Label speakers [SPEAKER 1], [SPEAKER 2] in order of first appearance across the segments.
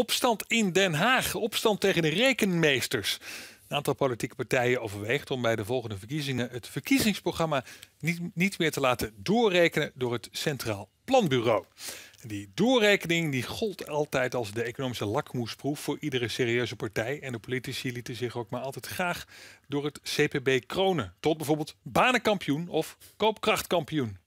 [SPEAKER 1] Opstand in Den Haag. Opstand tegen de rekenmeesters. Een aantal politieke partijen overweegt om bij de volgende verkiezingen het verkiezingsprogramma niet, niet meer te laten doorrekenen door het Centraal Planbureau. Die doorrekening die gold altijd als de economische lakmoesproef voor iedere serieuze partij. En de politici lieten zich ook maar altijd graag door het CPB kronen. Tot bijvoorbeeld banenkampioen of koopkrachtkampioen.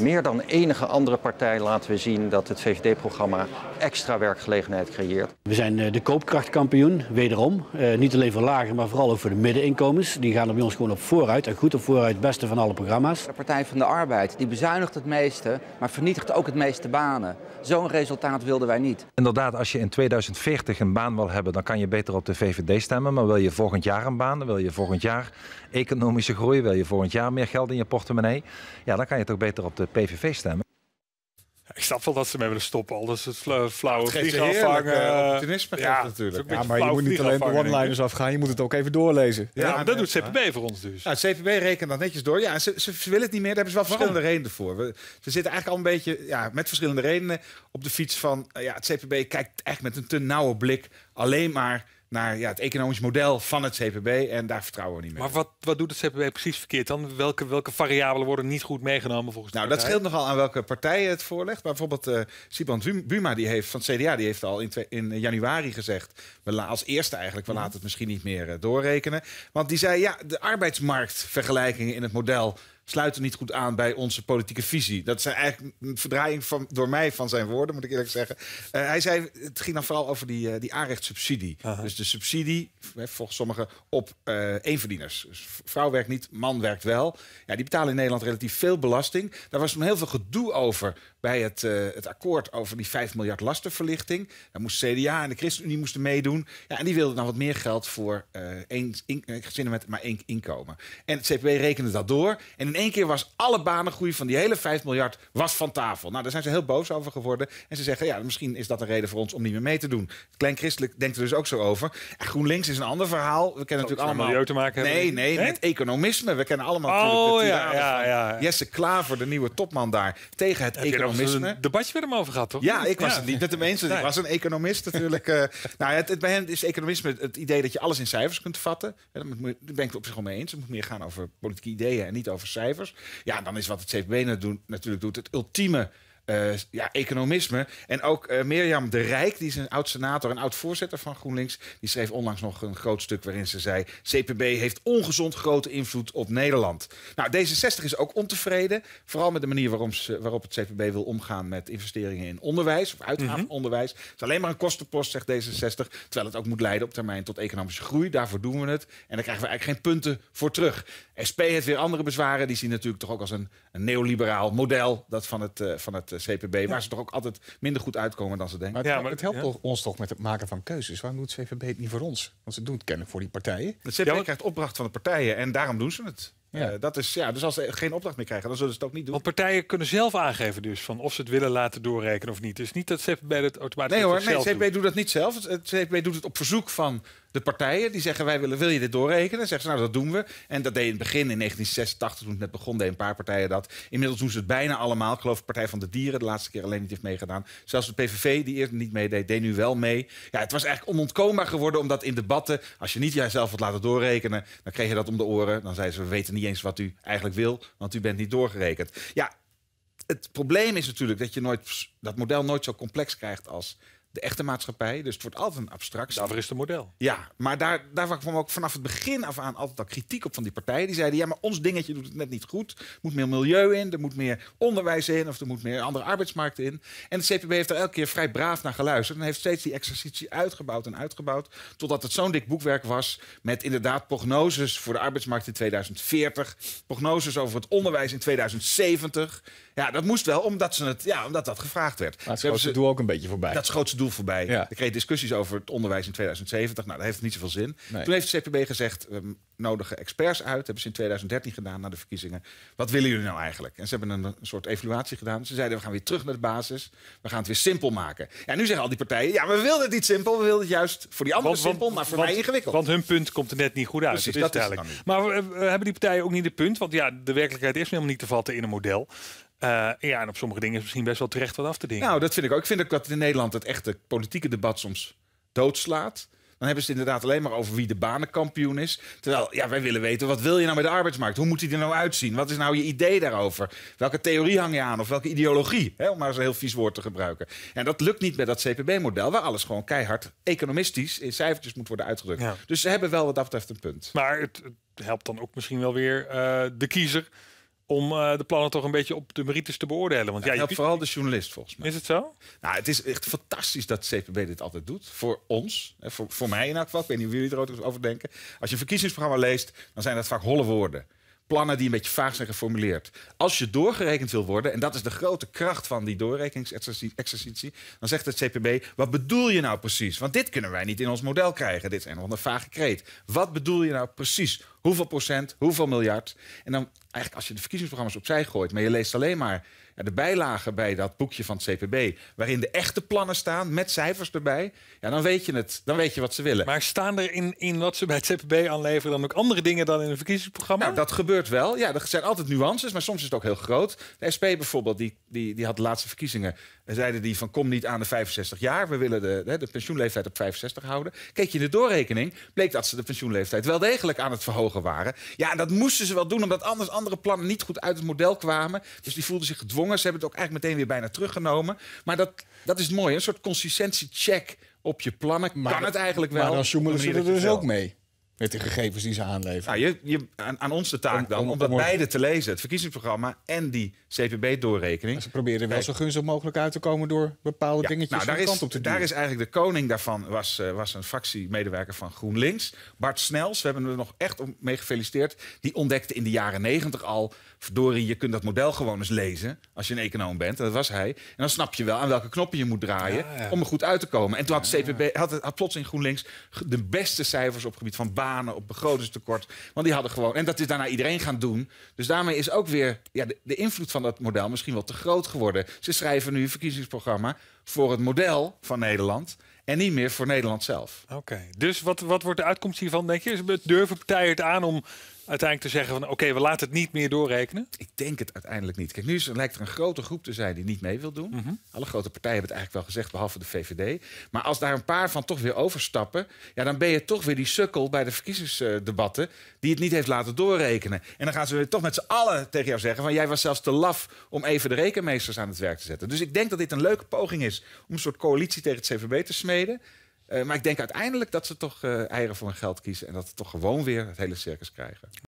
[SPEAKER 1] Meer dan enige andere partij laten we zien dat het VVD-programma extra werkgelegenheid creëert. We zijn eh, de koopkrachtkampioen, wederom. Eh, niet alleen voor lager, maar vooral ook voor de middeninkomens. Die gaan op ons gewoon op vooruit en goed op vooruit, het beste van alle programma's. De Partij van de Arbeid, die bezuinigt het meeste, maar vernietigt ook het meeste banen. Zo'n resultaat wilden wij niet. Inderdaad, als je in 2040 een baan wil hebben, dan kan je beter op de VVD stemmen. Maar wil je volgend jaar een baan, wil je volgend jaar economische groei, wil je volgend jaar meer geld in je portemonnee, ja, dan kan je toch beter op de PVV stemmen. Ik snap wel dat ze mee willen stoppen. Al dat het flauwe vliegen afvangen. Eh, Optimisme ja, natuurlijk. maar je moet niet alleen de one-liners afgaan. Je moet het ook even doorlezen. Ja, dat doet CPB voor ons dus. Ja, het nou, CPB rekent dat netjes door. Ja, ze, ze, willen het niet meer. Daar hebben ze wel verschillende redenen voor. We, ze zitten eigenlijk al een beetje ja, met verschillende redenen op de fiets van... Eh, ja, het CPB kijkt echt met een te nauwe blik alleen maar naar ja, het economisch model van het CPB. En daar vertrouwen we niet meer. Maar wat, wat doet het CPB precies verkeerd dan? Welke, welke variabelen worden niet goed meegenomen volgens Nou, dat scheelt nogal aan welke partij het voorlegt. Maar bijvoorbeeld uh, eh, Siband Buma die heeft, van het CDA die heeft al in, in januari gezegd... We als eerste eigenlijk, we mhm. laten het misschien niet meer eh, doorrekenen. Want die zei, ja, de arbeidsmarktvergelijkingen in het model sluiten niet goed aan bij onze politieke visie. Dat zijn eigenlijk een verdraaiing van, door mij van zijn woorden, moet ik eerlijk zeggen. Eh, hij zei, het ging dan vooral over die, eh, die aanrechtssubsidie. Dus de subsidie, volgens sommigen, op eh, eenverdieners. Dus vrouw werkt niet, man werkt wel. Ja, die betalen in Nederland relatief veel belasting. Daar was toen heel veel gedoe over bij het, eh, het akkoord over die 5 miljard lastenverlichting. Daar moest CDA en de ChristenUnie moesten meedoen. Ja, en die wilden dan wat meer geld voor uh, één eh, gezinnen met maar één inkomen. En het CPB rekende dat door. En in één keer was alle banengroei van die hele 5 miljard was van tafel. Nou, daar zijn ze heel boos over geworden. En ze zeggen, ja, misschien is dat een reden voor ons om niet meer mee te doen. Klein Christelijk denkt er dus ook zo over. GroenLinks is een ander verhaal. We kennen natuurlijk allemaal... nee, Nee, Het met economisme. We kennen allemaal oh, ja, ja, ja, Jesse Klaver, de nieuwe topman daar, tegen het economisme economisme. een debatje met hem over gehad, toch? Ja, ik was het niet met hem eens. Ik was een economist natuurlijk. Eh. nou, het, bij hem is economisme het idee dat je alles in cijfers kunt vatten. En daar ben ik het op zich wel mee eens. Het moet meer gaan over politieke ideeën en niet over cijfers. Ja, dan is wat het CFB natuurlijk doet het ultieme eh, ja, economisme. En ook eh, Mirjam de Rijk, die is een oud-senator en oud-voorzitter van GroenLinks... die schreef onlangs nog een groot stuk waarin ze zei... CPB heeft ongezond grote invloed op Nederland. Nou, D66 is ook ontevreden. Vooral met de manier waarop het CPB wil omgaan met investeringen in onderwijs... of uitgaven mm onderwijs. Het is alleen maar een kostenpost, zegt D66. Terwijl het ook moet leiden op termijn tot economische groei. Daarvoor doen we het. En daar krijgen we eigenlijk geen punten voor terug. SP heeft weer andere bezwaren. Die zien natuurlijk toch ook als een, een neoliberaal model... dat van het, eh, van het eh, CPB, waar ze toch ook altijd minder goed uitkomen dan ze denken. Maar het, maar het helpt ons toch met het maken van keuzes. Waarom doet het CPB het niet voor ons? Want ze doen het kennelijk voor die partijen. Het CPB krijgt opdracht van de partijen en daarom doen ze het. Eh, dat is, ja, dus als ze geen opdracht meer krijgen, dan zullen ze het ook niet doen. Want partijen kunnen zelf aangeven dus van of ze het willen laten doorrekenen of niet. Dus niet dat CPB het automatisch nee, hoor, nee, CPB doet. doet dat niet zelf. Het CPB doet het op verzoek van de partijen die zeggen: wij willen, wil je dit doorrekenen? zeggen ze: nou, dat doen we. En dat deed in het begin in 1986, toen het net begon, een paar partijen dat. Inmiddels doen ze het bijna allemaal. Ik geloof Partij van de Dieren de laatste keer alleen niet heeft meegedaan. Zelfs de PVV, die eerst niet meedeed, deed nu wel mee. Ja, het was eigenlijk onontkoombaar geworden, omdat in debatten, als je niet jijzelf had laten doorrekenen, dan kreeg je dat om de oren. Dan zeiden ze: we weten niet eens wat u eigenlijk wil, want u bent niet doorgerekend. Ja, het probleem is natuurlijk dat je nooit, dat model nooit zo complex krijgt als de echte maatschappij. Dus het wordt altijd een abstract. Daarvoor is het model. Ja, maar daar, daar kwam ook vanaf het begin af aan altijd al kritiek op van die partijen. Die zeiden, ja, maar ons dingetje doet het net niet goed. Er moet meer milieu in, er moet meer onderwijs in... of er moet meer andere arbeidsmarkt in. En het CPB heeft daar elke keer vrij braaf naar geluisterd... en heeft steeds die exercitie uitgebouwd en uitgebouwd... totdat het zo'n dik boekwerk was met inderdaad prognoses... voor de arbeidsmarkt in 2040, prognoses over het onderwijs in 2070... Ja, dat moest wel, omdat, ze het, ja, omdat dat gevraagd werd. Maar het grootste doel ook een beetje voorbij. Dat grootste doel voorbij. Ja. Er kreeg discussies over het onderwijs in 2070. Nou, dat heeft niet zoveel zin. Toen heeft de CPB gezegd, we nodigen experts uit. hebben ze in 2013 gedaan, na de verkiezingen. Wat willen jullie nou eigenlijk? En ze hebben een, soort evaluatie gedaan. Ze zeiden, we gaan weer terug naar de basis. We gaan het weer simpel maken. Ja, nu zeggen al die partijen, ja, we wilden het niet simpel. We wilden het juist voor die anderen simpel, maar voor mij ingewikkeld. Want hun punt komt er net niet goed uit. Precies, dat is, Maar eh, hebben die partijen ook niet het punt? Want ja, de werkelijkheid is helemaal niet te vatten in een model. Eh, ja, en op sommige dingen is misschien best wel terecht wat af te dingen. Nou, dat vind ik ook. Ik vind ook dat in Nederland het echte politieke debat soms doodslaat. Dan hebben ze het inderdaad alleen maar over wie de banenkampioen is. Terwijl, ja, wij willen weten, wat wil je nou met de arbeidsmarkt? Hoe moet die er nou uitzien? Wat is nou je idee daarover? Welke theorie hang je aan? Of welke ideologie? Hè? om maar eens een heel vies woord te gebruiken. En dat lukt niet met dat CPB-model, waar alles gewoon keihard economistisch in cijfertjes moet worden uitgedrukt. Dus ze hebben wel wat dat betreft een punt. Maar het, helpt dan ook misschien wel weer eh, de kiezer om eh, de plannen toch een beetje op de merites te beoordelen. Want ja, je hebt nou, vooral de journalist volgens mij. Is het zo? Nou, het is echt fantastisch dat CPB dit altijd doet. Voor ons, hè, voor, mij in elk geval. Ik weet niet hoe jullie er ook over denken. Als je een verkiezingsprogramma leest, dan zijn dat vaak holle woorden. Plannen die een beetje vaag zijn geformuleerd. Als je doorgerekend wil worden, en dat is de grote kracht van die doorrekeningsexercitie, dan zegt het CPB: wat bedoel je nou precies? Want dit kunnen wij niet in ons model krijgen. Dit is een of andere vage kreet. Wat bedoel je nou precies? Hoeveel procent, hoeveel miljard. En dan eigenlijk als je de verkiezingsprogramma's opzij gooit, maar je leest alleen maar ja, de bijlagen bij dat boekje van het CPB, waarin de echte plannen staan met cijfers erbij, ja, dan weet je het. Dan weet je wat ze willen. Maar staan er in, in wat ze bij het CPB aanleveren dan ook andere dingen dan in een verkiezingsprogramma? Nou, dat gebeurt wel. Ja, er zijn altijd nuances, maar soms is het ook heel groot. De SP bijvoorbeeld, die, die, die had de laatste verkiezingen, zeiden die van kom niet aan de 65 jaar, we willen de, de, de pensioenleeftijd op 65 houden. Keek je in de doorrekening, bleek dat ze de pensioenleeftijd wel degelijk aan het verhogen waren. Ja, en dat moesten ze wel doen, omdat anders andere plannen niet goed uit het model kwamen. Dus die voelden zich gedwongen. Ze hebben het ook eigenlijk meteen weer bijna teruggenomen. Maar dat, dat is mooi, een soort consistentiecheck op je plannen. Maar kan het eigenlijk wel? Maar dan zoemelen ze er dus ook mee. Met de gegevens die ze aanleveren. Nou, je, je, aan, ons de taak dan, om, dat beide te lezen. Het verkiezingsprogramma en die CPB-doorrekening. Ze proberen wel zo gunstig mogelijk uit te komen door bepaalde dingetjes nou, daar is, op te Daar is eigenlijk de koning daarvan, was, eh, was een fractiemedewerker van GroenLinks. Bart Snels, we hebben hem er nog echt om, mee gefeliciteerd. Die ontdekte in de jaren negentig al, verdorie, je kunt dat model gewoon eens lezen. Als je een econoom bent, dat was hij. En dan snap je wel aan welke knoppen je moet draaien om er goed uit te komen. En toen had, CPB, had, had plots in GroenLinks de beste cijfers op het gebied van op begrotingstekort. Want die hadden gewoon... En dat is daarna iedereen gaan doen. Dus daarmee is ook weer ja, de, invloed van dat model misschien wel te groot geworden. Ze schrijven nu een verkiezingsprogramma voor het model van Nederland... En niet meer voor Nederland zelf. Oké, dus wat, wat wordt de uitkomst hiervan, denk je? Durven partijen het aan om uiteindelijk te zeggen van oké, we laten het niet meer doorrekenen? Ik denk het uiteindelijk niet. Kijk, nu is, lijkt er een grote groep te zijn die niet mee wil doen. Mhm. Alle grote partijen hebben het eigenlijk wel gezegd, behalve de VVD. Maar als daar een paar van toch weer overstappen, ja, dan ben je toch weer die sukkel bij de verkiezingsdebatten die het niet heeft laten doorrekenen. En dan gaan ze weer toch met z'n allen tegen jou zeggen van jij was zelfs te laf om even de rekenmeesters aan het werk te zetten. Dus ik denk dat dit een leuke poging is om een soort coalitie tegen het CVB te smeden. Eh, maar ik denk uiteindelijk dat ze toch eh, eieren voor hun geld kiezen. En dat ze toch gewoon weer het hele circus krijgen.